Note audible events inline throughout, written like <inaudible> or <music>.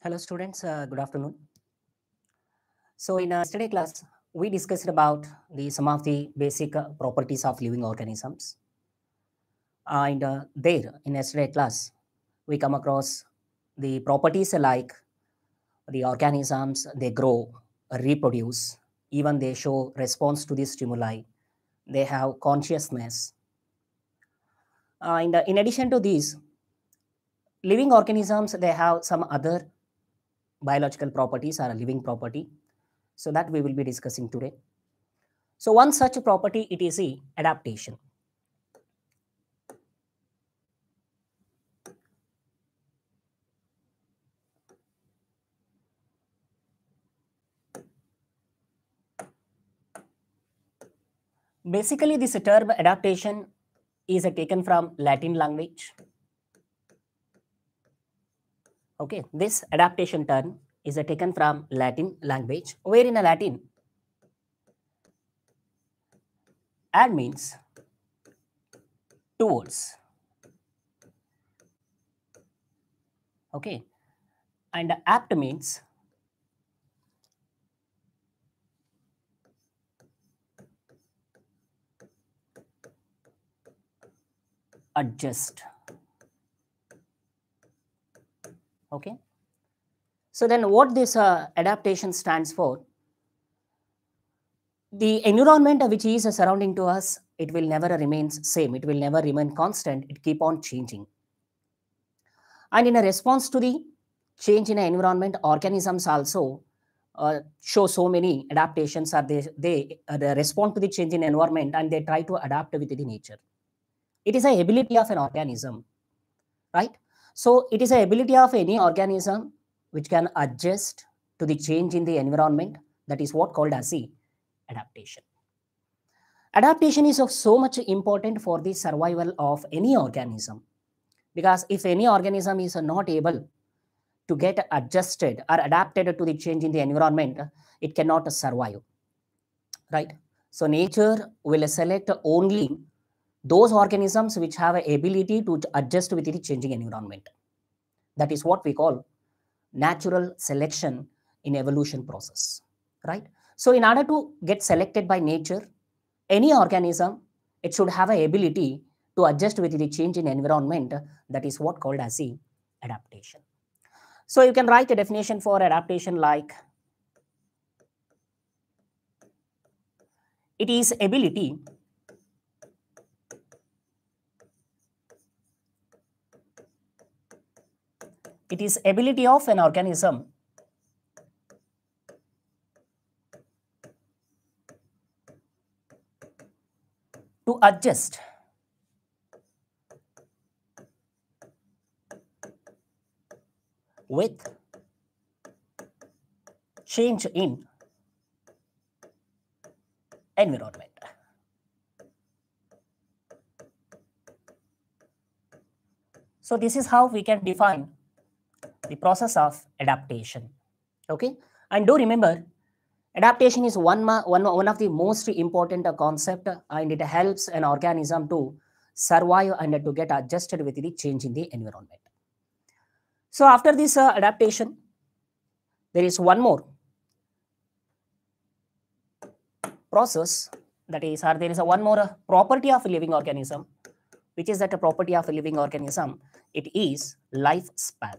Hello students, uh, good afternoon. So in our study class, we discussed about the some of the basic uh, properties of living organisms. Uh, and there in yesterday class, we come across the properties like the organisms, they grow, reproduce, even they show response to the stimuli. They have consciousness. and uh, in addition to these, living organisms, they have some other biological properties are a living property. So that we will be discussing today. So one such property it is a adaptation. Basically, this term adaptation is taken from Latin language. Okay, this adaptation term is taken from Latin language, where in a Latin, ad means towards. Okay, and apt means adjust. Okay. So then what this uh, adaptation stands for, the environment which is surrounding to us, it will never remain same. It will never remain constant. It keep on changing. And in a response to the change in environment, organisms also uh, show so many adaptations Are they, they, uh, they respond to the change in environment and they try to adapt with the nature. It is a ability of an organism, right? So it is the ability of any organism which can adjust to the change in the environment that is what called as the adaptation. Adaptation is of so much important for the survival of any organism because if any organism is not able to get adjusted or adapted to the change in the environment, it cannot survive, right? So nature will select only those organisms which have an ability to adjust with the changing environment. That is what we call natural selection in evolution process, right? So in order to get selected by nature, any organism, it should have an ability to adjust with the change in environment. That is what called as the adaptation. So you can write a definition for adaptation like it is ability It is ability of an organism to adjust with change in environment. So this is how we can define the process of adaptation. Okay, and do remember, adaptation is one, one, one of the most important concept and it helps an organism to survive and to get adjusted with the change in the environment. So after this uh, adaptation, there is one more process that is, or there is a one more uh, property of a living organism, which is that a property of a living organism, it is lifespan.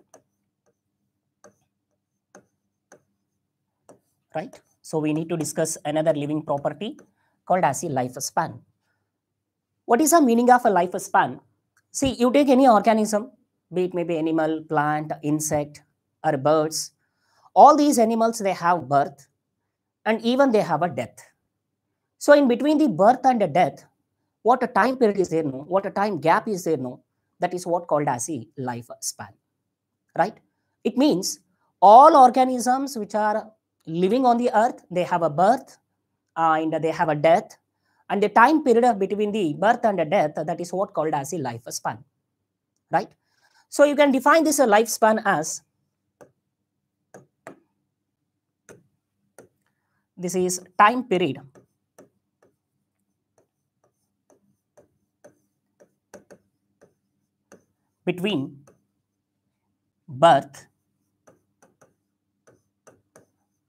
right? So we need to discuss another living property called as a lifespan. What is the meaning of a lifespan? See, you take any organism, be it maybe animal, plant, insect, or birds. All these animals, they have birth and even they have a death. So in between the birth and the death, what a time period is there no? What a time gap is there no? That is what called as a lifespan, right? It means all organisms which are living on the earth, they have a birth uh, and they have a death. And the time period between the birth and the death, that is what called as a lifespan, right? So you can define this uh, lifespan as this is time period between birth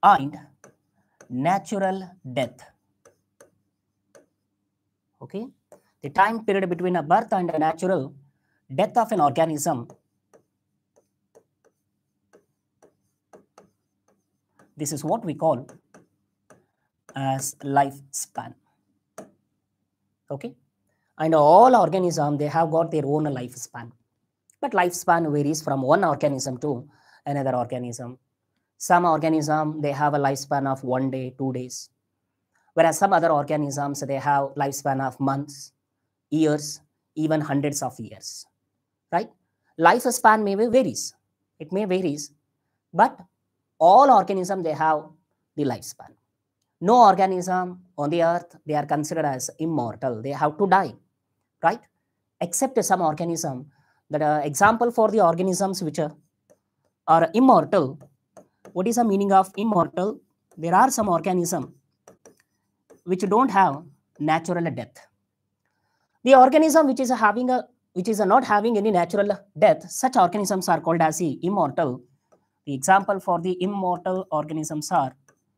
and natural death okay the time period between a birth and a natural death of an organism this is what we call as lifespan okay and all organism they have got their own lifespan but lifespan varies from one organism to another organism some organism, they have a lifespan of one day, two days. Whereas some other organisms, they have lifespan of months, years, even hundreds of years, right? Lifespan may varies. It may varies, but all organisms, they have the lifespan. No organism on the earth, they are considered as immortal. They have to die, right? Except some organism, the uh, example for the organisms which are, are immortal what is the meaning of immortal? There are some organism which don't have natural death. The organism which is having a which is not having any natural death, such organisms are called as immortal. The example for the immortal organisms are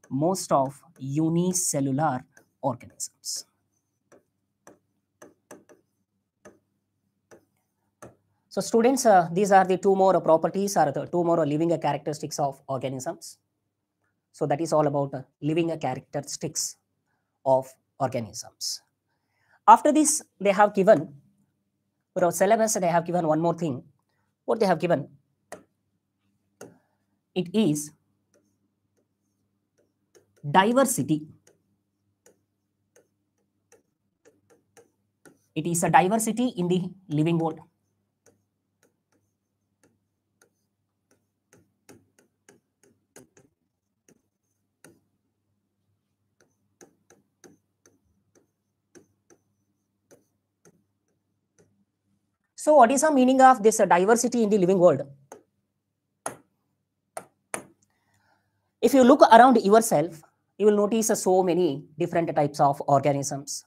most of unicellular organisms. So students, uh, these are the two more properties or the two more living characteristics of organisms. So that is all about uh, living characteristics of organisms. After this, they have given, for our syllabus, they have given one more thing. What they have given? It is diversity. It is a diversity in the living world So what is the meaning of this diversity in the living world? If you look around yourself, you will notice so many different types of organisms.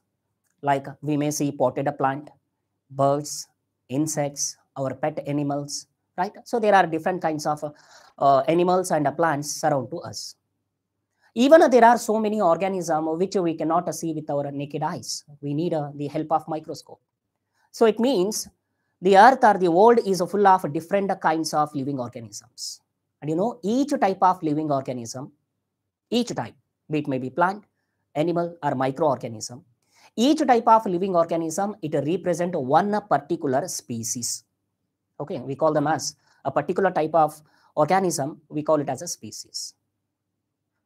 Like we may see potted plant, birds, insects, our pet animals, right? So there are different kinds of uh, animals and plants surround to us. Even there are so many organisms which we cannot see with our naked eyes. We need uh, the help of microscope. So it means the earth or the world is full of different kinds of living organisms. And you know, each type of living organism, each type, be it may be plant, animal, or microorganism, each type of living organism, it represent one particular species. Okay, we call them as a particular type of organism, we call it as a species.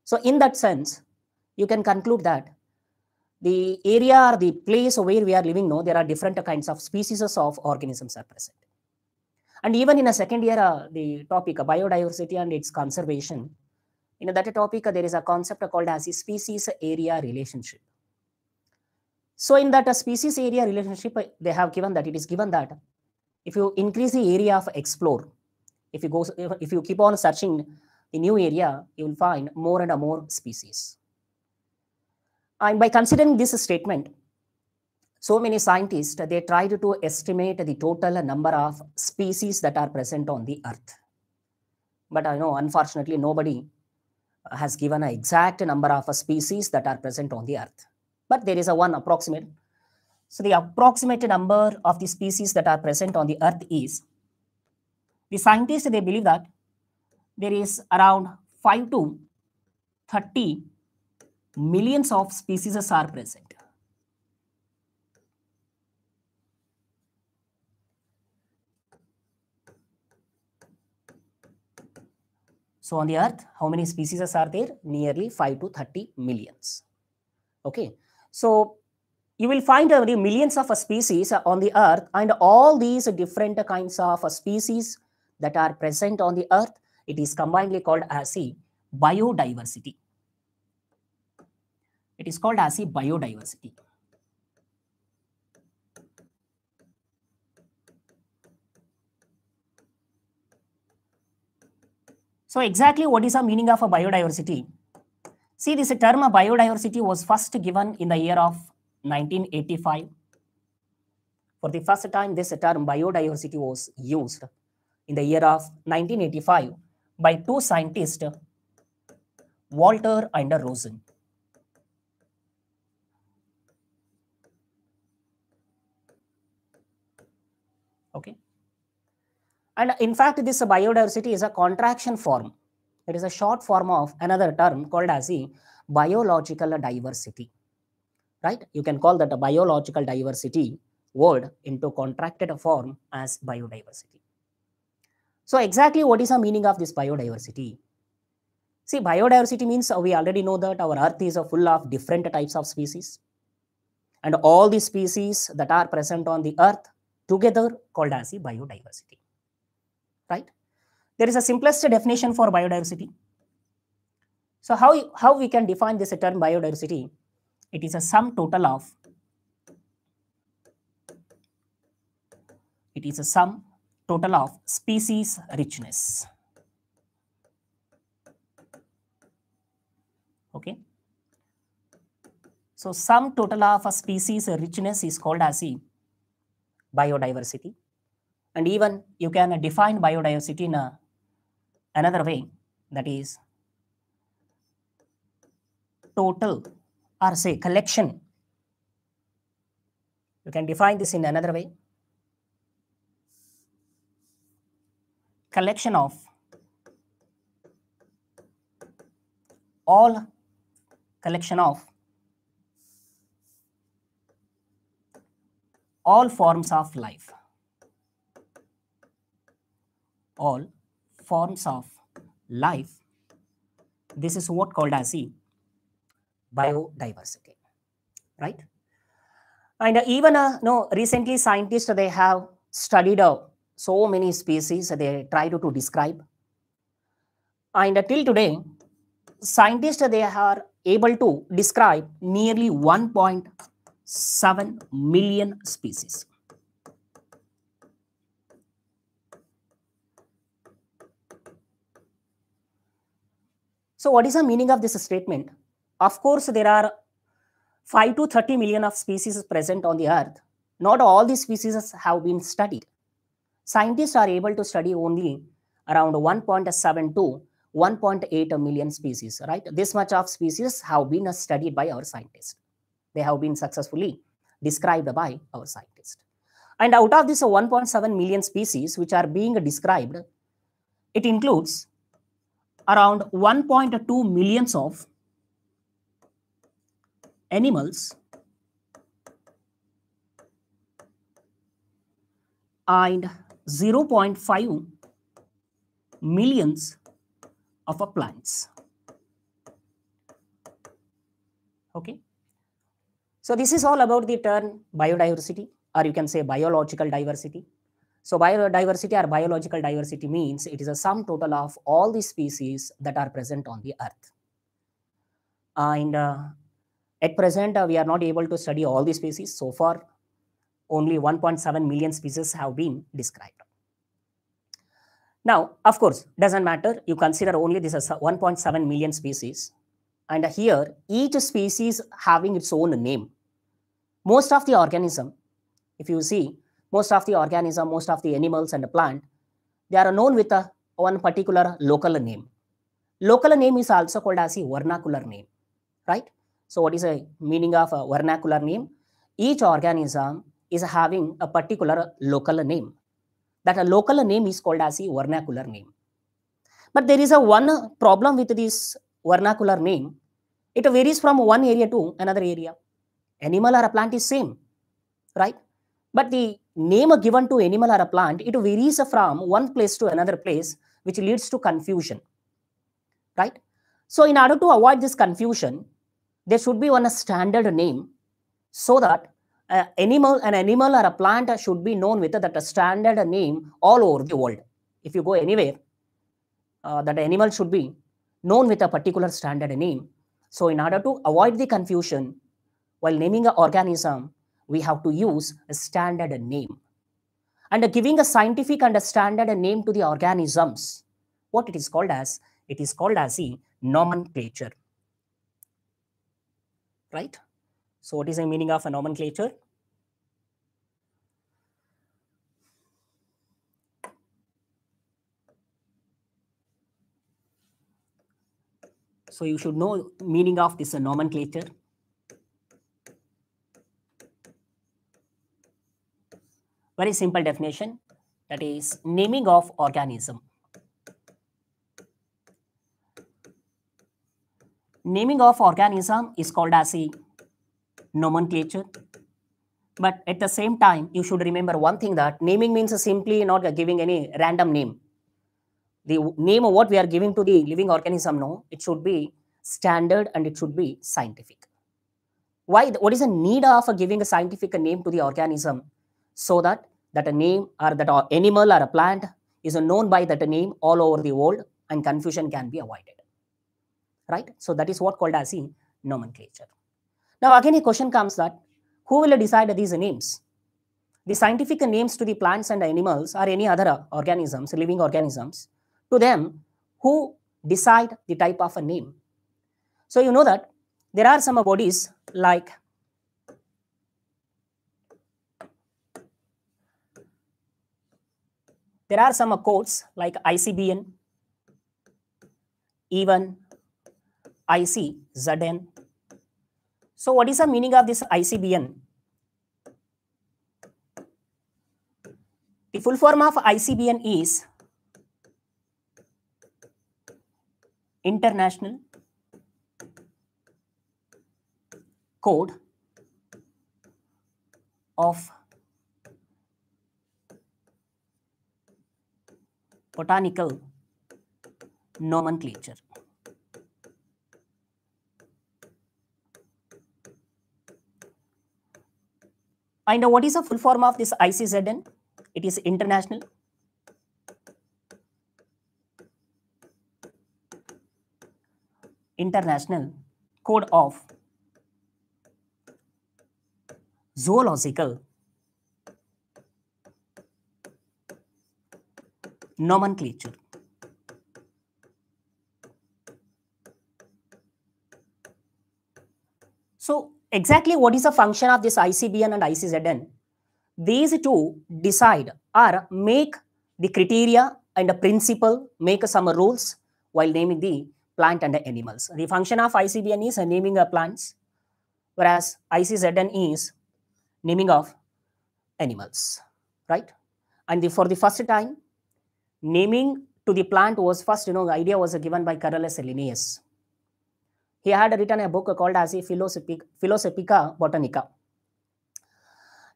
So in that sense, you can conclude that the area or the place where we are living now, there are different kinds of species of organisms are present. And even in a second year, uh, the topic of uh, biodiversity and its conservation, in that topic, uh, there is a concept called as a species area relationship. So in that uh, species area relationship, uh, they have given that it is given that if you increase the area of explore, if you go, if you keep on searching the new area, you will find more and more species by considering this statement, so many scientists, they tried to estimate the total number of species that are present on the earth. But I know, unfortunately, nobody uh, has given an exact number of species that are present on the earth. But there is a one approximate. So the approximate number of the species that are present on the earth is, the scientists, they believe that there is around 5 to 30 millions of species are present. So on the earth, how many species are there? Nearly 5 to 30 millions. Okay. So you will find uh, millions of species on the earth and all these different kinds of species that are present on the earth, it is combinedly called as a biodiversity. It is called as a biodiversity. So exactly what is the meaning of a biodiversity? See, this term biodiversity was first given in the year of 1985. For the first time, this term biodiversity was used in the year of 1985 by two scientists, Walter and Rosen. Okay. And in fact, this biodiversity is a contraction form. It is a short form of another term called as the biological diversity. Right? You can call that a biological diversity word into contracted form as biodiversity. So exactly what is the meaning of this biodiversity? See, biodiversity means we already know that our earth is full of different types of species. And all the species that are present on the earth together called as the biodiversity. Right? There is a simplest definition for biodiversity. So how, how we can define this term biodiversity? It is a sum total of it is a sum total of species richness. Okay. So sum total of a species richness is called as the biodiversity. And even you can define biodiversity in a, another way, that is total or say collection. You can define this in another way. Collection of all collection of all forms of life. All forms of life. This is what called as the biodiversity, right? And even uh, no, recently scientists, they have studied uh, so many species, they try to, to describe. And uh, till today, scientists, they are able to describe nearly 1. 7 million species. So what is the meaning of this statement? Of course, there are 5 to 30 million of species present on the earth. Not all these species have been studied. Scientists are able to study only around 1.7 to 1.8 million species, right? This much of species have been studied by our scientists. They have been successfully described by our scientists. And out of this 1.7 million species which are being described, it includes around 1.2 millions of animals and 0.5 millions of plants. Okay. So this is all about the term biodiversity or you can say biological diversity. So biodiversity or biological diversity means it is a sum total of all the species that are present on the earth. and uh, at present, uh, we are not able to study all the species. So far, only 1.7 million species have been described. Now, of course, doesn't matter. You consider only this as 1.7 million species. And here, each species having its own name most of the organism, if you see, most of the organism, most of the animals and the plant, they are known with a, one particular local name. Local name is also called as a vernacular name, right? So what is the meaning of a vernacular name? Each organism is having a particular local name. That a local name is called as a vernacular name. But there is a one problem with this vernacular name. It varies from one area to another area animal or a plant is same, right? But the name given to animal or a plant, it varies from one place to another place, which leads to confusion, right? So in order to avoid this confusion, there should be one standard name so that uh, animal, an animal or a plant should be known with that standard name all over the world. If you go anywhere, uh, that animal should be known with a particular standard name. So in order to avoid the confusion, while naming an organism, we have to use a standard name. And giving a scientific and a standard name to the organisms, what it is called as? It is called as a nomenclature. Right? So what is the meaning of a nomenclature? So you should know meaning of this nomenclature. very simple definition that is naming of organism. Naming of organism is called as a nomenclature. But at the same time, you should remember one thing that naming means simply not giving any random name. The name of what we are giving to the living organism, no, it should be standard and it should be scientific. Why? What is the need of giving a scientific name to the organism? So that that a name or that an animal or a plant is known by that name all over the world and confusion can be avoided. Right? So that is what called as the nomenclature. Now again a question comes that who will decide these names? The scientific names to the plants and animals or any other organisms, living organisms, to them who decide the type of a name. So you know that there are some bodies like There are some codes like ICBN, E1, ICZN. So what is the meaning of this ICBN? The full form of ICBN is International Code of botanical nomenclature. I know what is the full form of this ICZN? It is International International Code of Zoological nomenclature. So exactly what is the function of this ICBN and ICZN? These two decide or make the criteria and the principle, make some rules while naming the plant and the animals. The function of ICBN is naming of plants, whereas ICZN is naming of animals, right? And the, for the first time, Naming to the plant was first, you know, the idea was given by Carolus Linnaeus. He had written a book called as a Philosophica Botanica.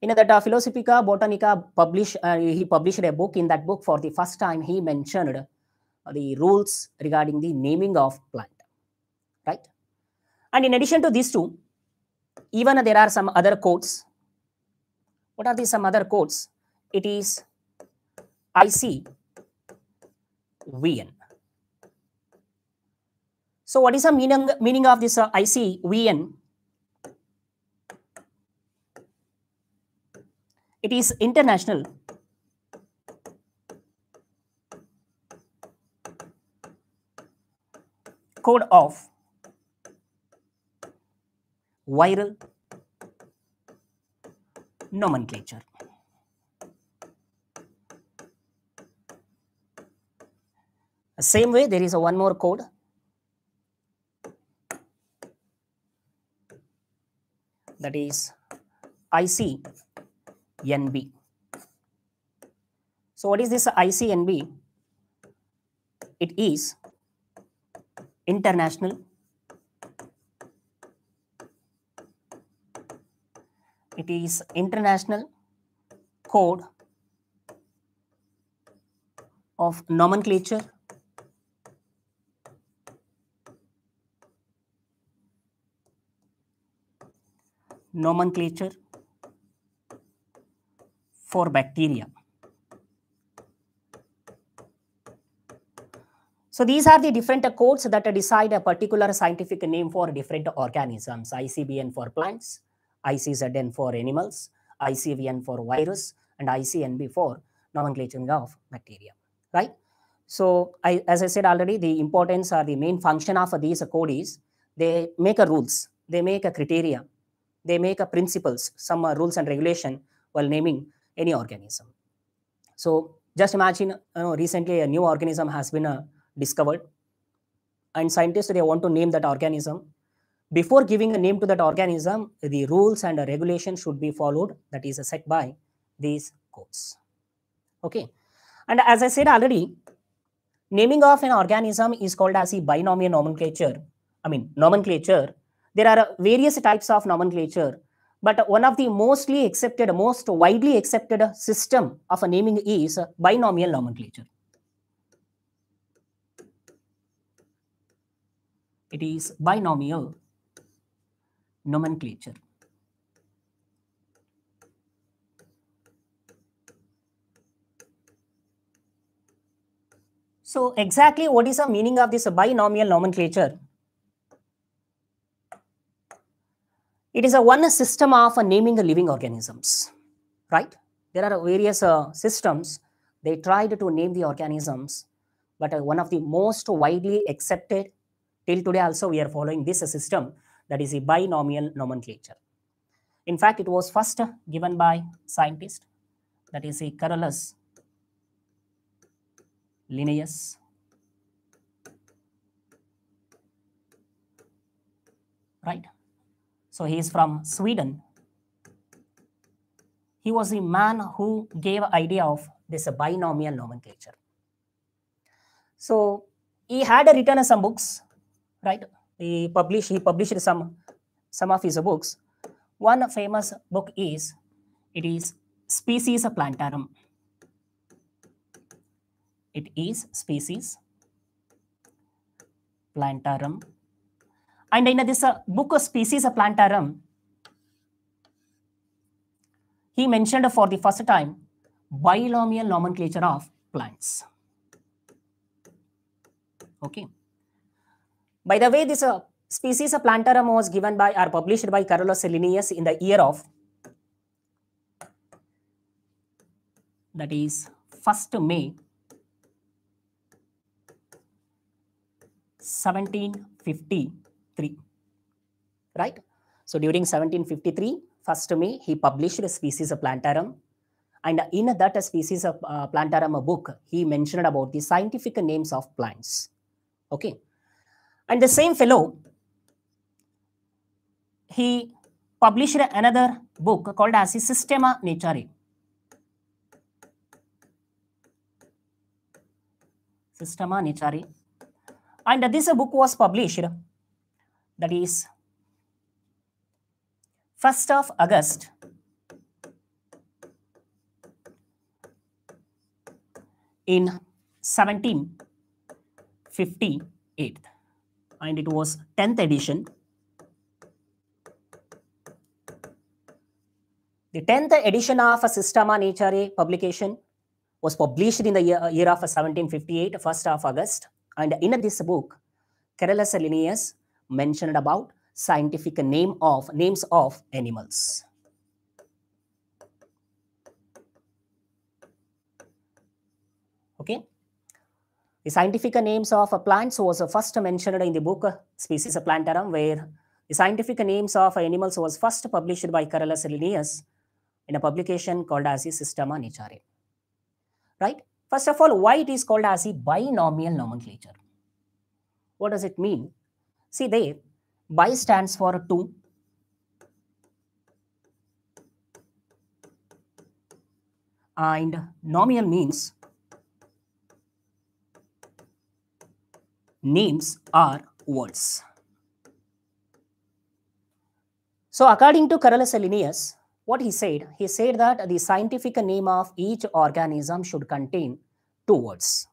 In that uh, Philosophica Botanica, published, uh, he published a book. In that book, for the first time, he mentioned the rules regarding the naming of plant, right? And in addition to these two, even there are some other quotes. What are these some other quotes? It is, I see Vn. So what is the meaning, meaning of this uh, IC Vn? It is international code of viral nomenclature. Same way, there is a one more code. That is ICNB. So what is this ICNB? It is international it is international code of nomenclature nomenclature for bacteria. So these are the different codes that decide a particular scientific name for different organisms, ICBN for plants, ICZN for animals, ICVN for virus, and ICNB for nomenclature of bacteria, right? So I, as I said already, the importance or the main function of these code is they make a rules, they make a criteria they make a principles, some rules and regulation while naming any organism. So just imagine you know, recently a new organism has been uh, discovered and scientists they want to name that organism. Before giving a name to that organism, the rules and regulation should be followed that is uh, set by these codes. Okay. And as I said already, naming of an organism is called as a binomial nomenclature. I mean, nomenclature there are various types of nomenclature, but one of the mostly accepted, most widely accepted system of naming is binomial nomenclature. It is binomial nomenclature. So exactly what is the meaning of this binomial nomenclature? It is a one system of uh, naming the living organisms, right? There are various uh, systems. They tried to name the organisms, but uh, one of the most widely accepted till today also we are following this system that is a binomial nomenclature. In fact, it was first given by scientist that is a Carolus Linnaeus. Right. So he is from Sweden. He was the man who gave idea of this binomial nomenclature. So he had written some books, right? He published, he published some, some of his books. One famous book is, it is Species Plantarum. It is Species Plantarum and in this uh, book, of Species Plantarum, he mentioned for the first time binomial nomenclature of plants. Okay. By the way, this uh, species of plantarum was given by or published by Carolus Linnaeus in the year of that is 1st May 1750 3 right so during 1753 first may he published a species of plantarum and in that species of uh, plantarum book he mentioned about the scientific names of plants okay and the same fellow he published another book called as systema naturae systema naturae and this book was published that is 1st of August in 1758 and it was 10th edition. The 10th edition of Systema Naturae publication was published in the year, year of 1758, 1st of August. And in this book, Carolus Linnaeus mentioned about scientific name of names of animals. Okay. The scientific names of plants was first mentioned in the book Species Plantarum, where the scientific names of animals was first published by Carolus Linnaeus in a publication called as Systema Naturae. Right? First of all, why it is called as a binomial nomenclature? What does it mean? See there, by stands for 2. And nominal means names are words. So according to Carolus Linnaeus, what he said, he said that the scientific name of each organism should contain two words,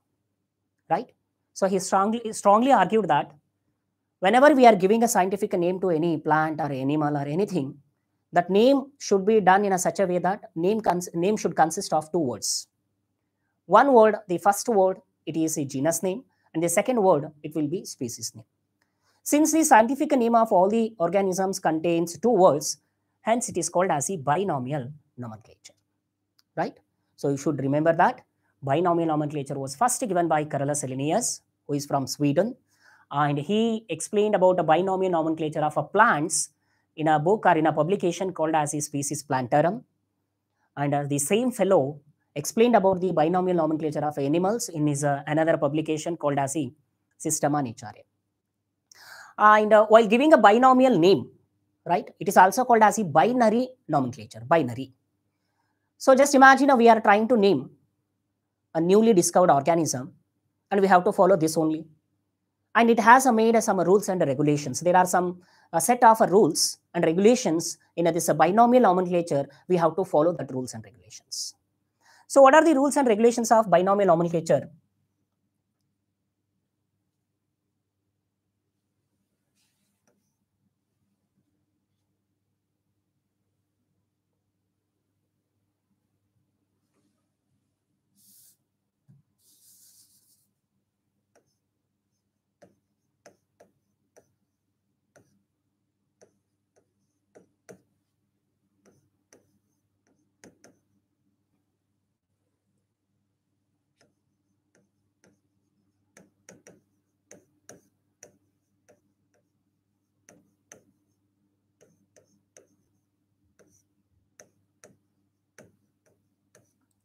right? So he strongly, strongly argued that whenever we are giving a scientific name to any plant or animal or anything, that name should be done in a such a way that name, name should consist of two words. One word, the first word, it is a genus name, and the second word, it will be species name. Since the scientific name of all the organisms contains two words, hence it is called as a binomial nomenclature, right? So you should remember that binomial nomenclature was first given by Carolus Linnaeus, who is from Sweden, and he explained about the binomial nomenclature of plants in a book or in a publication called as species plantarum. And uh, the same fellow explained about the binomial nomenclature of animals in his uh, another publication called as the Systema Naturae. And uh, while giving a binomial name, right, it is also called as a binary nomenclature, binary. So just imagine uh, we are trying to name a newly discovered organism and we have to follow this only and it has made some rules and regulations. There are some uh, set of rules and regulations in this binomial nomenclature. We have to follow that rules and regulations. So what are the rules and regulations of binomial nomenclature?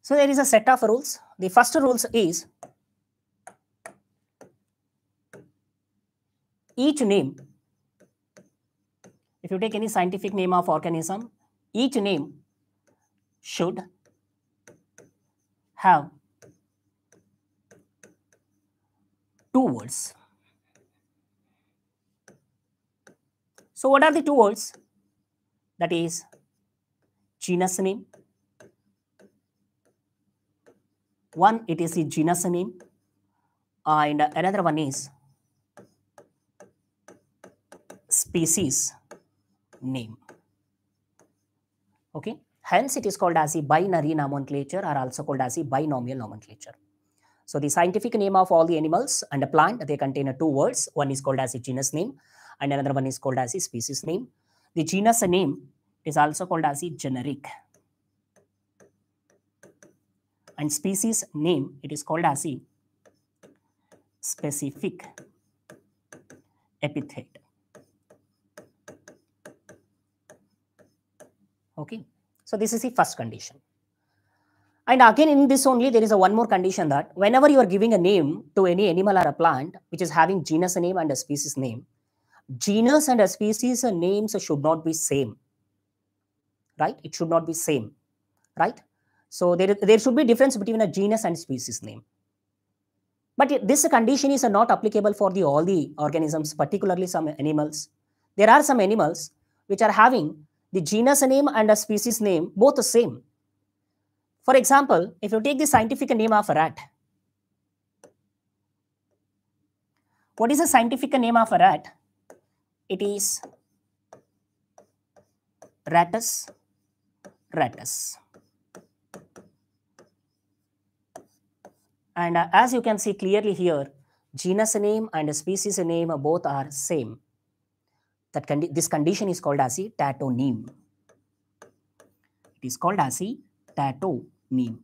So there is a set of rules. The first rules is each name, if you take any scientific name of organism, each name should have two words. So what are the two words? That is genus name One, it is a genus name. And another one is species name. Okay. Hence, it is called as a binary nomenclature or also called as a binomial nomenclature. So, the scientific name of all the animals and the plant, they contain two words. One is called as a genus name and another one is called as a species name. The genus name is also called as a generic and species name, it is called as a specific epithet. Okay, so this is the first condition. And again, in this only, there is a one more condition that whenever you are giving a name to any animal or a plant, which is having genus name and a species name, genus and a species names should not be same, right? It should not be same, right? So there, there should be difference between a genus and species name. But this condition is not applicable for the all the organisms, particularly some animals. There are some animals which are having the genus name and a species name both the same. For example, if you take the scientific name of a rat, what is the scientific name of a rat? It is Rattus ratus. And uh, as you can see clearly here, genus name and species name both are same. That condi this condition is called as a tautonymy. It is called as a tautonymy.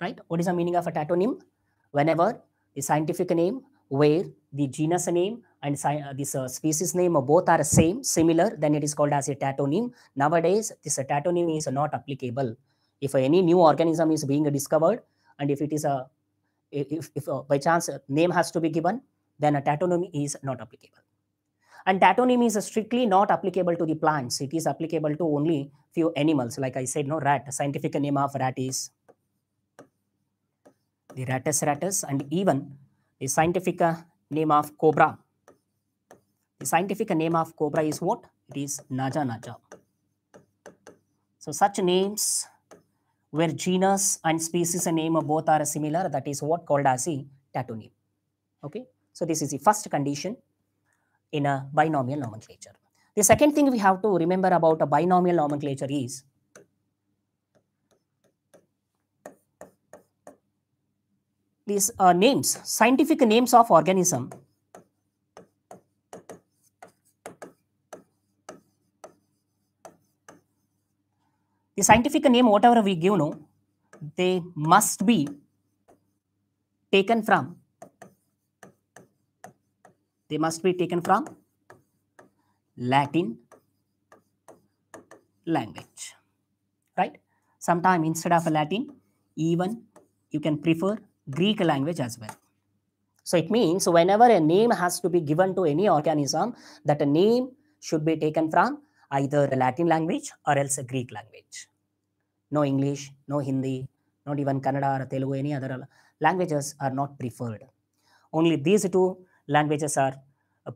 Right? What is the meaning of a tautonymy? Whenever the scientific name where the genus name and uh, this uh, species name both are same, similar, then it is called as a tatonym. Nowadays, this uh, tatonym is not applicable if any new organism is being discovered and if it is a if, if uh, by chance uh, name has to be given then a tautonymy is not applicable and tautonymy is strictly not applicable to the plants it is applicable to only few animals like i said no rat scientific name of rat is the ratus ratus and even the scientific uh, name of cobra the scientific name of cobra is what it is naja naja so such names where genus and species and name of both are similar, that is what called as a tautonymy. Okay, so this is the first condition in a binomial nomenclature. The second thing we have to remember about a binomial nomenclature is these uh, names, scientific names of organism the scientific name whatever we give no they must be taken from they must be taken from latin language right sometime instead of latin even you can prefer greek language as well so it means whenever a name has to be given to any organism that a name should be taken from either a Latin language or else a Greek language. No English, no Hindi, not even Kannada or Telugu, any other languages are not preferred. Only these two languages are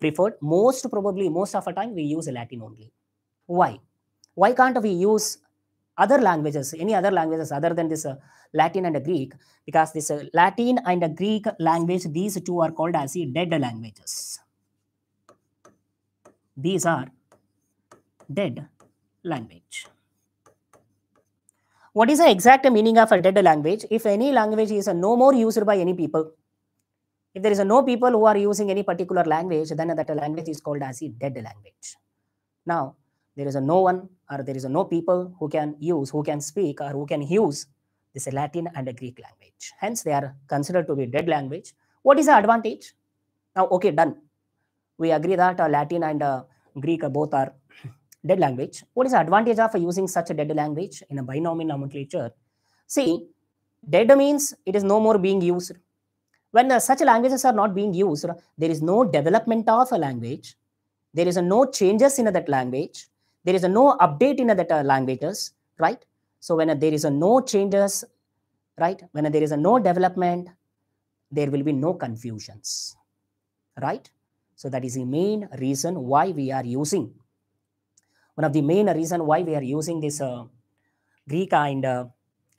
preferred. Most probably, most of the time, we use Latin only. Why? Why can't we use other languages, any other languages other than this uh, Latin and Greek? Because this uh, Latin and Greek language, these two are called as dead languages. These are dead language. What is the exact meaning of a dead language? If any language is no more used by any people, if there is no people who are using any particular language, then that language is called as a dead language. Now, there is a no one or there is a no people who can use, who can speak or who can use this Latin and Greek language. Hence, they are considered to be dead language. What is the advantage? Now, okay, done. We agree that uh, Latin and uh, Greek uh, both are dead language. What is the advantage of using such a dead language in a binomial nomenclature? See, dead means it is no more being used. When such languages are not being used, there is no development of a language. There is no changes in that language. There is no update in that uh, languages, right? So when uh, there is a no changes, right? When uh, there is a no development, there will be no confusions, right? So that is the main reason why we are using one of the main reason why we are using this uh, Greek and uh,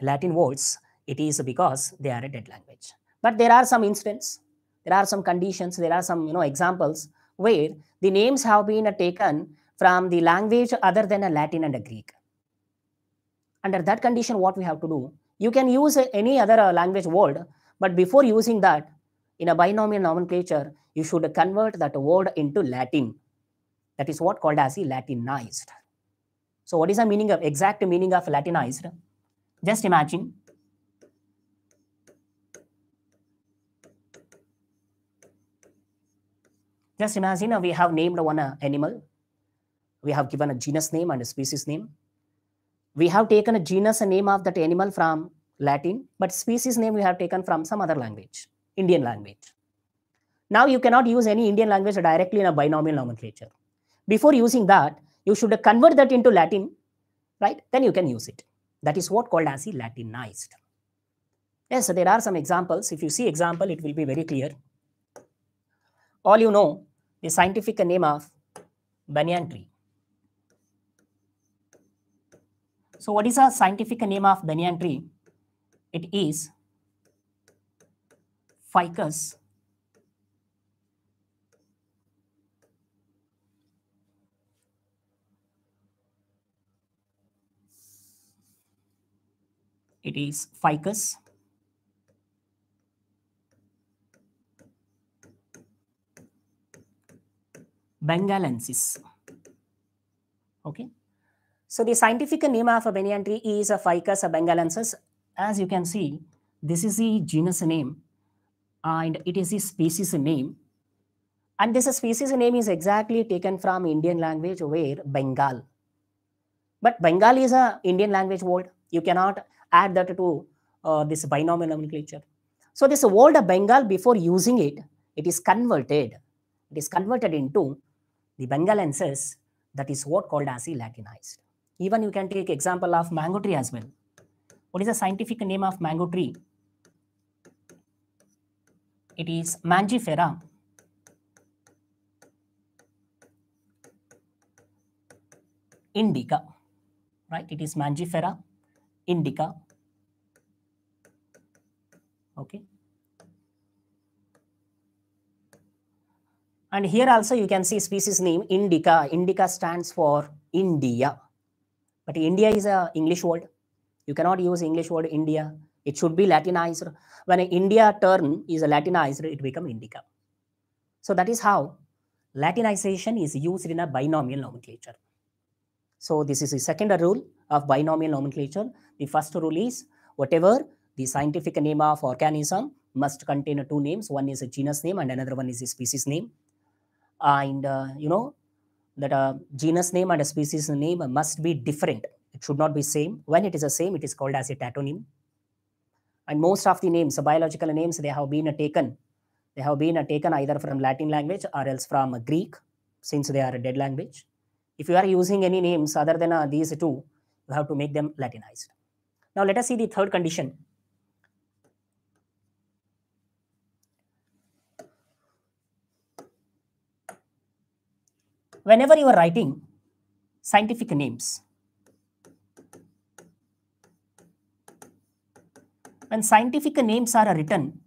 Latin words, it is because they are a dead language. But there are some instances, there are some conditions, there are some you know examples where the names have been uh, taken from the language other than a Latin and a Greek. Under that condition, what we have to do? You can use uh, any other uh, language word, but before using that, in a binomial nomenclature, you should convert that word into Latin that is what called as Latinized. So what is the meaning of exact meaning of Latinized? Just imagine Just imagine uh, we have named one uh, animal. We have given a genus name and a species name. We have taken a genus name of that animal from Latin, but species name we have taken from some other language, Indian language. Now you cannot use any Indian language directly in a binomial nomenclature. Before using that, you should convert that into Latin, right? Then you can use it. That is what called as Latinized. Yes, so there are some examples. If you see example, it will be very clear. All you know, the scientific name of banyan tree. So what is a scientific name of banyan tree? It is Ficus it is ficus. Bengalensis. Okay. So the scientific name of a banyan tree is a ficus bengalensis. As you can see, this is the genus name and it is the species name. And this species name is exactly taken from Indian language where Bengal. But Bengal is a Indian language word. You cannot add that to uh, this binomial nomenclature. So this word, Bengal, before using it, it is converted. It is converted into the Bengalensis that is what called as the Latinized. Even you can take example of mango tree as well. What is the scientific name of mango tree? It is Mangifera indica, right? It is Mangifera indica okay and here also you can see species name indica indica stands for india but india is a english word you cannot use english word india it should be latinized when india term is latinized it become indica so that is how latinization is used in a binomial nomenclature so this is the second rule of binomial nomenclature. The first rule is whatever the scientific name of organism must contain two names. One is a genus name and another one is a species name. And uh, you know that a uh, genus name and a species name must be different. It should not be same. When it is the same, it is called as a tautonym. And most of the names, biological names, they have been taken. They have been taken either from Latin language or else from Greek, since they are a dead language. If you are using any names other than uh, these two, you have to make them Latinized. Now let us see the third condition. Whenever you are writing scientific names, when scientific names are written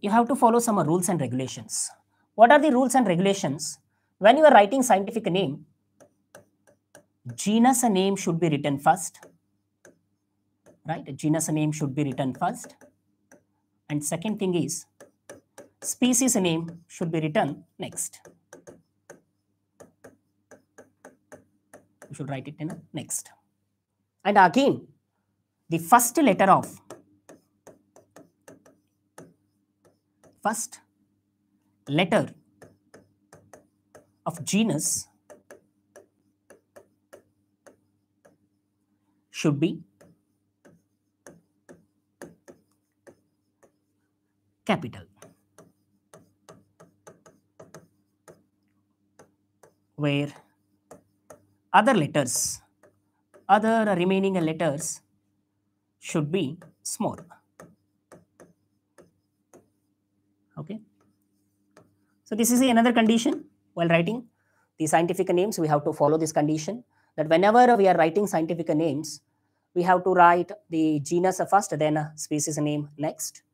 you have to follow some rules and regulations. What are the rules and regulations? When you are writing scientific name, genus name should be written first. Right? Genus name should be written first. And second thing is species name should be written next. You should write it in next. And again, the first letter of first letter of genus should be capital. Where other letters, other remaining letters should be small. So this is another condition while writing the scientific names. We have to follow this condition that whenever we are writing scientific names, we have to write the genus first, then species name next.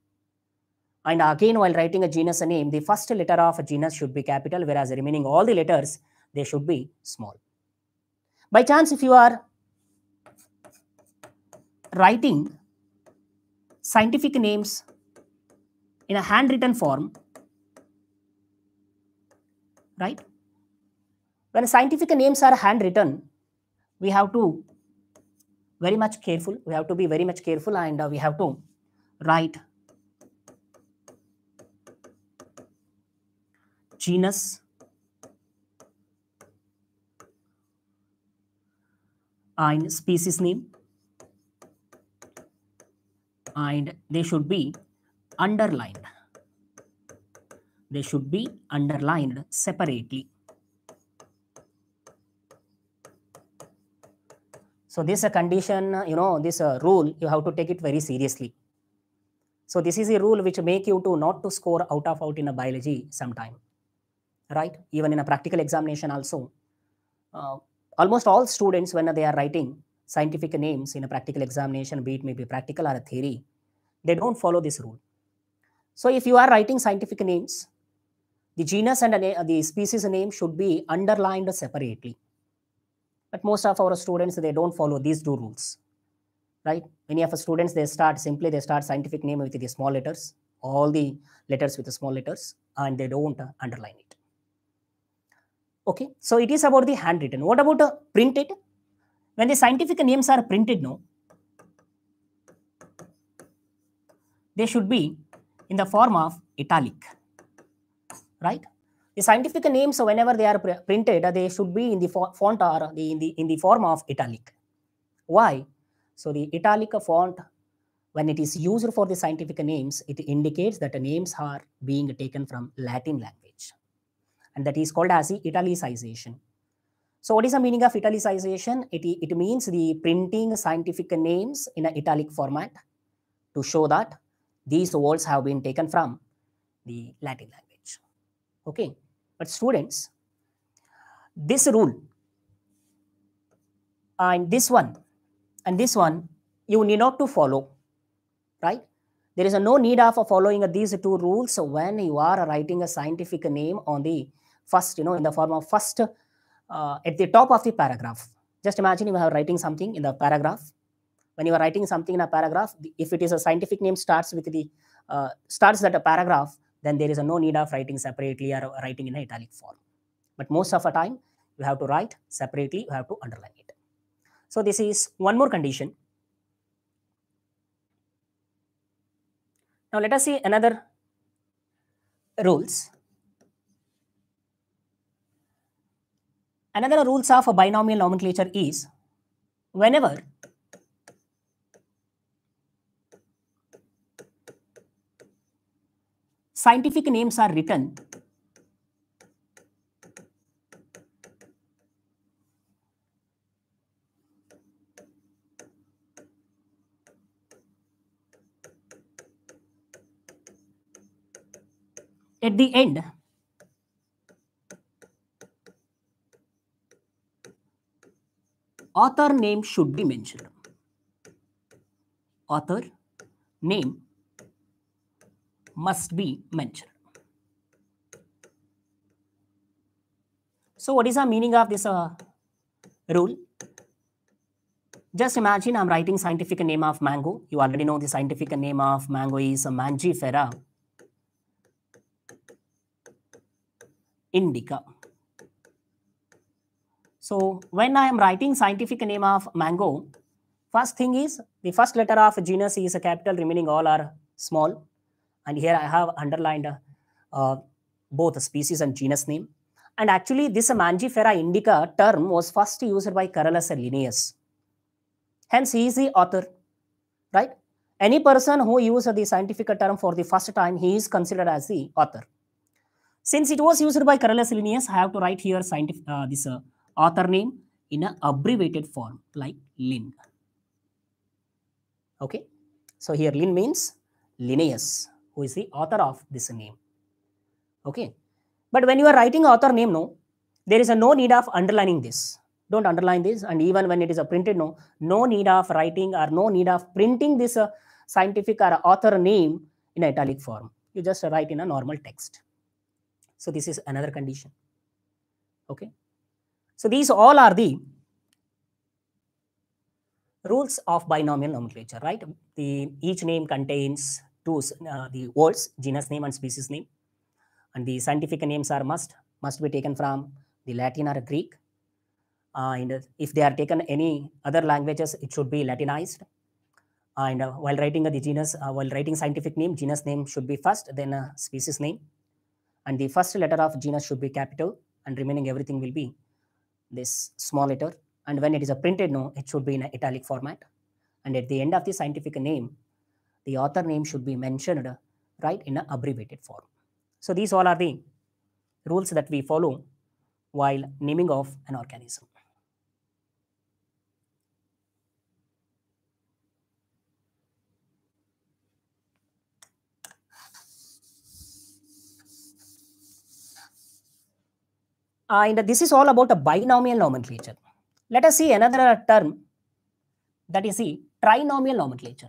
And again, while writing a genus name, the first letter of a genus should be capital, whereas remaining all the letters, they should be small. By chance, if you are writing scientific names in a handwritten form, right? When scientific names are handwritten, we have to very much careful. We have to be very much careful and uh, we have to write genus and species name and they should be underlined they should be underlined separately. So this a condition, you know, this uh, rule, you have to take it very seriously. So this is a rule which make you to not to score out of out in a biology sometime, right? Even in a practical examination also. Uh, almost all students, when they are writing scientific names in a practical examination, be it maybe practical or a theory, they don't follow this rule. So if you are writing scientific names, the genus and the species name should be underlined separately. But most of our students, they don't follow these two rules, right? Many of our students, they start simply, they start scientific name with the small letters, all the letters with the small letters, and they don't underline it. Okay, so it is about the handwritten. What about uh, printed? When the scientific names are printed, no, they should be in the form of italic right? The scientific names, so whenever they are pr printed, they should be in the font or the, in, the, in the form of italic. Why? So the italic font, when it is used for the scientific names, it indicates that the names are being taken from Latin language. And that is called as the italicization. So what is the meaning of italicization? It, it means the printing scientific names in an italic format to show that these words have been taken from the Latin language. Okay, but students, this rule and this one and this one you need not to follow, right? There is a no need of following these two rules when you are writing a scientific name on the first, you know, in the form of first uh, at the top of the paragraph. Just imagine you are writing something in the paragraph. When you are writing something in a paragraph, if it is a scientific name starts with the uh, starts that a paragraph, then there is a no need of writing separately or writing in an italic form. But most of the time, you have to write separately, you have to underline it. So this is one more condition. Now let us see another rules. Another rules of a binomial nomenclature is whenever scientific names are written at the end author name should be mentioned author name must be mentioned. So what is the meaning of this uh, rule? Just imagine I'm writing scientific name of mango. You already know the scientific name of mango is Mangifera indica. So when I am writing scientific name of mango, first thing is the first letter of genus is a capital, remaining all are small. And here I have underlined uh, both species and genus name. And actually, this Mangifera indica term was first used by Carolus Linnaeus. Hence, he is the author, right? Any person who uses the scientific term for the first time, he is considered as the author. Since it was used by Carolus Linnaeus, I have to write here scientific, uh, this uh, author name in an abbreviated form like Lin. Okay, so here Lin means Linnaeus who is the author of this name. Okay. But when you are writing author name, no, there is a no need of underlining this. Don't underline this. And even when it is a printed, no, no need of writing or no need of printing this uh, scientific or author name in italic form. You just write in a normal text. So this is another condition. Okay. So these all are the rules of binomial nomenclature, right? The each name contains two uh, the words, genus name and species name. And the scientific names are must, must be taken from the Latin or Greek. Uh, and if they are taken any other languages, it should be Latinized. and uh, while writing the genus, uh, while writing scientific name, genus name should be first, then uh, species name. And the first letter of genus should be capital and remaining everything will be this small letter. And when it is a printed no, it should be in a italic format. And at the end of the scientific name, the author name should be mentioned right in an abbreviated form. So these all are the rules that we follow while naming of an organism. Uh, and this is all about a binomial nomenclature. Let us see another term that is the trinomial nomenclature.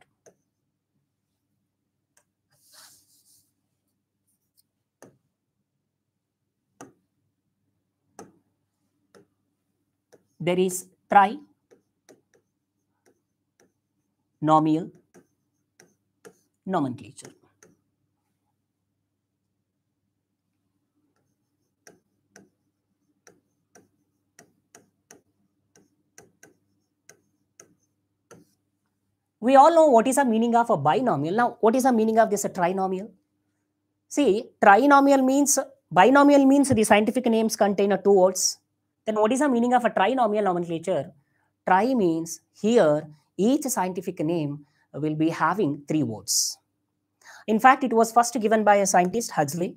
there is trinomial nomenclature. We all know what is the meaning of a binomial. Now, what is the meaning of this a trinomial? See, trinomial means, binomial means the scientific names contain two words, then what is the meaning of a trinomial nomenclature? Tri means here each scientific name will be having three words. In fact, it was first given by a scientist, Huxley.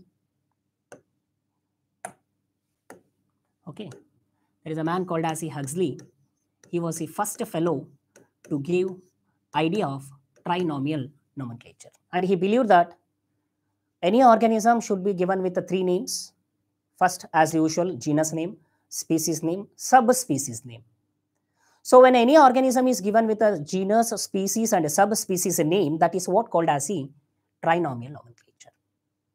Okay, there is a man called as Huxley. He was the first fellow to give idea of trinomial nomenclature. And he believed that any organism should be given with the three names. First, as usual, genus name species name, subspecies name. So when any organism is given with a genus, species and a subspecies name, that is what called as a trinomial nomenclature.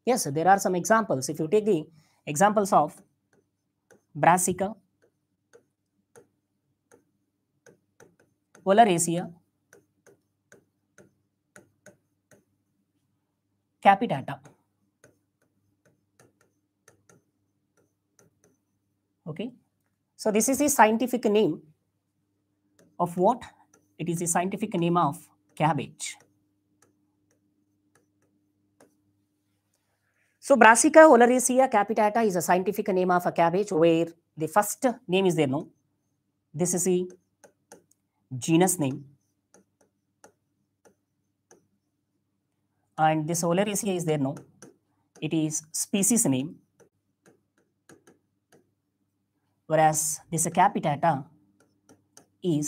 Yes, there are some examples. If you take the examples of Brassica, Polaracea, Capitata, Okay. So this is the scientific name of what? It is the scientific name of cabbage. So Brassica oleracea capitata is a scientific name of a cabbage where the first name is there, no? This is the genus name. And this oleracea is there, no? It is species name. whereas this capitata is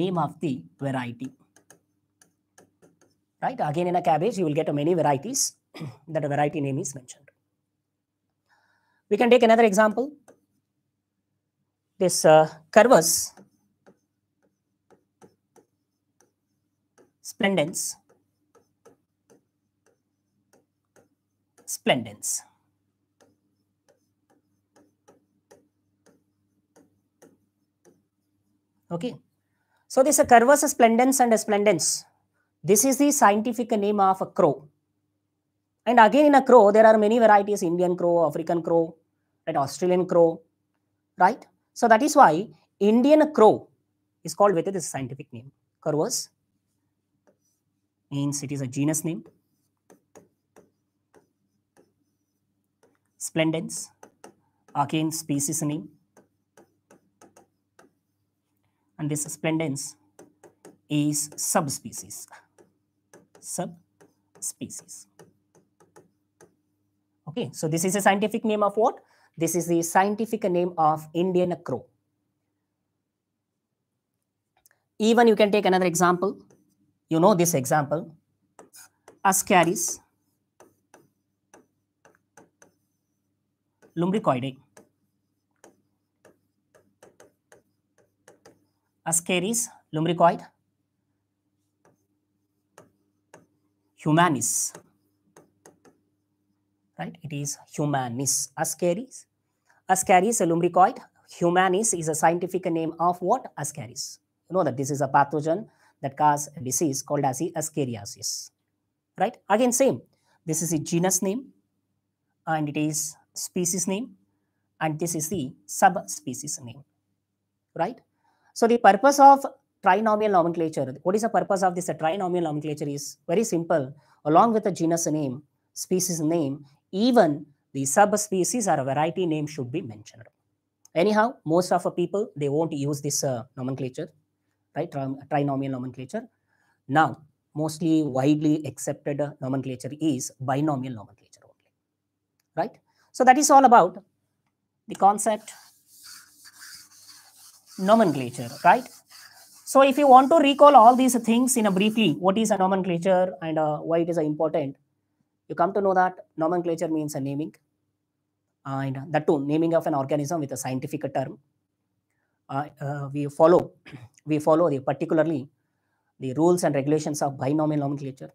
name of the variety. Right? Again, in a cabbage, you will get many varieties <clears throat> that a variety name is mentioned. We can take another example. This uh, Curvus splendens splendens. Okay. So this is a Curvus splendens and splendens. This is the scientific name of a crow. And again in a crow, there are many varieties, Indian crow, African crow, right, Australian crow, right? So that is why Indian crow is called with this scientific name, Curvus. Means it is a genus name. Splendens, again species name. and this splendens is subspecies subspecies okay so this is a scientific name of what this is the scientific name of indian crow even you can take another example you know this example ascaris lumbricoidae Ascaris lumbricoid, humanis, right? It is humanis. Ascaris, Ascaris lumbricoid. Humanis is a scientific name of what? Ascaris. You know that this is a pathogen that causes a disease called as ascariasis, right? Again, same. This is a genus name and it is species name and this is the subspecies name, right? So the purpose of trinomial nomenclature, what is the purpose of this trinomial nomenclature is very simple. Along with the genus name, species name, even the subspecies or variety name should be mentioned. Anyhow, most of the people, they won't use this uh, nomenclature, right, trinomial nomenclature. Now, mostly widely accepted uh, nomenclature is binomial nomenclature only, right? So that is all about the concept nomenclature, right? So if you want to recall all these things in a briefly, what is a nomenclature and uh, why it is important, you come to know that nomenclature means a naming and that too, naming of an organism with a scientific term. Uh, uh, we follow, <clears throat> we follow the particularly the rules and regulations of binomial nomenclature.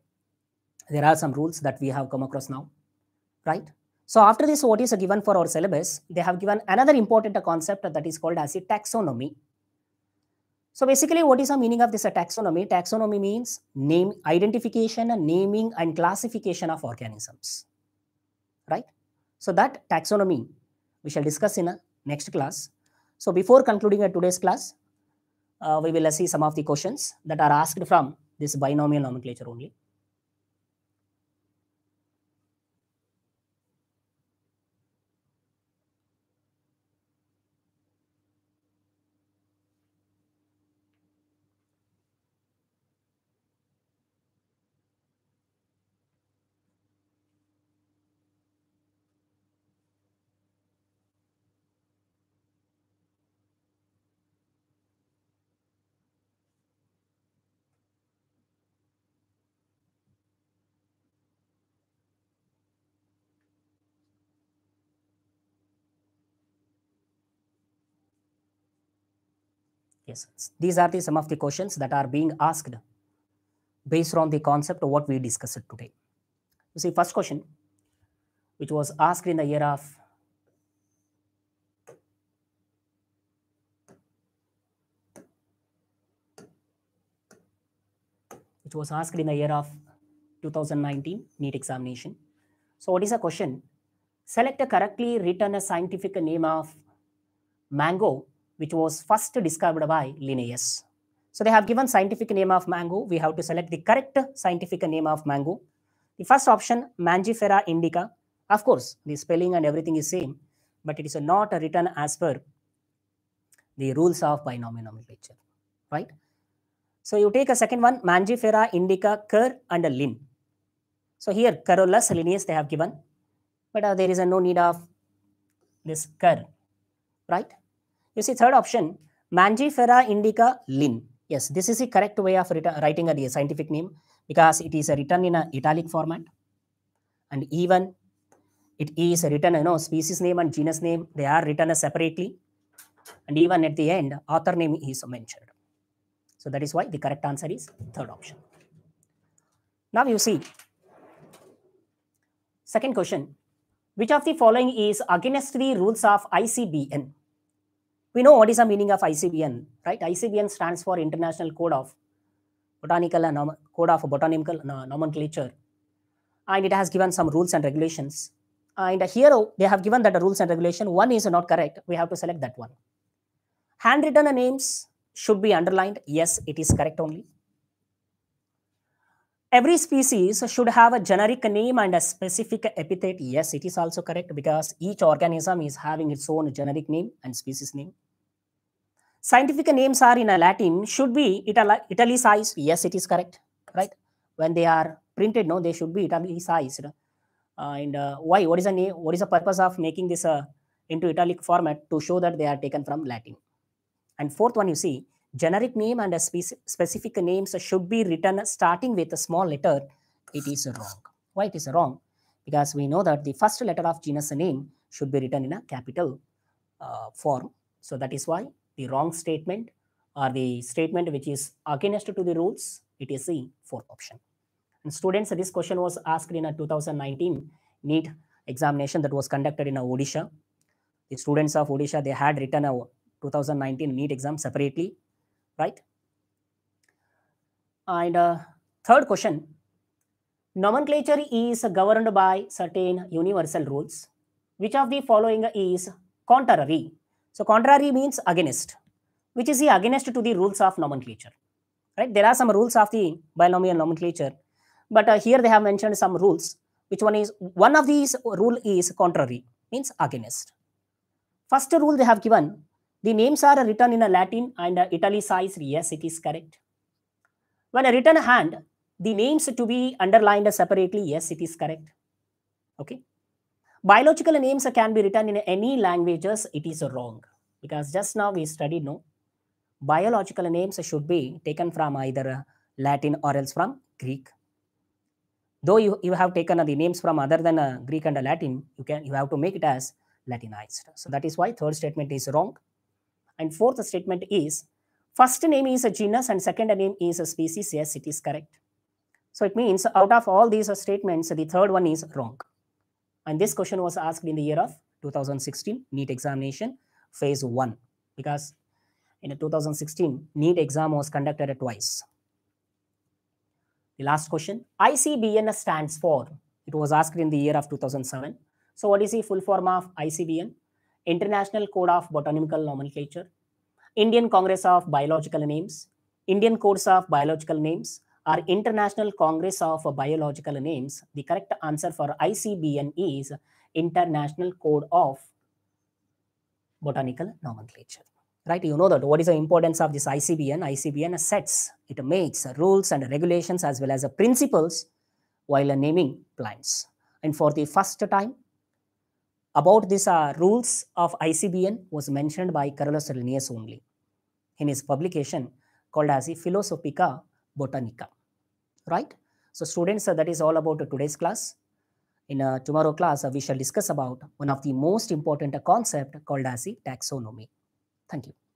There are some rules that we have come across now, right? So after this, what is given for our syllabus, they have given another important concept that is called as a taxonomy. So basically, what is the meaning of this taxonomy? Taxonomy means name identification, naming, and classification of organisms. Right? So that taxonomy we shall discuss in a next class. So before concluding today's class, uh, we will see some of the questions that are asked from this binomial nomenclature only. Yes, these are the some of the questions that are being asked based on the concept of what we discussed today. You see, first question, which was asked in the year of which was asked in the year of 2019 NEET examination. So what is the question? Select a correctly written a scientific name of mango which was first discovered by Linnaeus. So they have given scientific name of mango. We have to select the correct scientific name of mango. The first option, Mangifera indica. Of course, the spelling and everything is same, but it is not written as per the rules of binomial nomenclature, right? So you take a second one, Mangifera indica, cur and Lin. So here, Carolus, Linnaeus, they have given, but uh, there is no need of this cur, right? You see, third option, Mangifera indica lin. Yes, this is the correct way of writing a scientific name because it is written in an italic format. And even it is written, you know, species name and genus name, they are written separately. And even at the end, author name is mentioned. So that is why the correct answer is third option. Now you see, second question, which of the following is against the rules of ICBN? We know what is the meaning of ICBN, right? ICBN stands for International Code of Botanical and Nom Code of Botanical Nomenclature. And it has given some rules and regulations. And here they have given that the rules and regulation, one is not correct. We have to select that one. Handwritten names should be underlined. Yes, it is correct only every species should have a generic name and a specific epithet. Yes, it is also correct because each organism is having its own generic name and species name. Scientific names are in Latin, should be Itali italicized. Yes, it is correct, right? When they are printed, no, they should be italicized. Uh, and uh, why? What is the name? What is the purpose of making this uh, into italic format to show that they are taken from Latin? And fourth one, you see, generic name and a speci specific names should be written starting with a small letter, it is wrong. Why it is wrong? Because we know that the first letter of genus name should be written in a capital uh, form. So that is why the wrong statement or the statement which is against to the rules, it is the fourth option. And students, this question was asked in a 2019 NEET examination that was conducted in Odisha. The students of Odisha, they had written a 2019 NEET exam separately right? And uh, third question, nomenclature is governed by certain universal rules. Which of the following is contrary? So contrary means against, which is the against to the rules of nomenclature, right? There are some rules of the binomial nomenclature, but uh, here they have mentioned some rules. Which one is, one of these rule is contrary, means against. First rule they have given the names are written in a Latin and a italicized. Yes, it is correct. When I written hand, the names to be underlined separately. Yes, it is correct. Okay. Biological names can be written in any languages. It is wrong because just now we studied no. Biological names should be taken from either Latin or else from Greek. Though you, you have taken the names from other than uh, Greek and Latin, you can you have to make it as Latinized. So that is why third statement is wrong. And fourth statement is, first name is a genus and second name is a species. Yes, it is correct. So it means out of all these statements, the third one is wrong. And this question was asked in the year of 2016 NEET examination phase one, because in 2016 NEET exam was conducted twice. The last question, ICBN stands for, it was asked in the year of 2007. So what is the full form of ICBN? International Code of Botanical Nomenclature, Indian Congress of Biological Names, Indian Codes of Biological Names, or International Congress of Biological Names, the correct answer for ICBN is International Code of Botanical Nomenclature. Right, you know that what is the importance of this ICBN? ICBN sets, it makes rules and regulations as well as principles while naming plants. And for the first time, about these uh, rules of ICBN was mentioned by Carolus Linnaeus only in his publication called as Philosophica Botanica, right? So students, uh, that is all about uh, today's class. In uh, tomorrow class, uh, we shall discuss about one of the most important concept called as taxonomy. Thank you.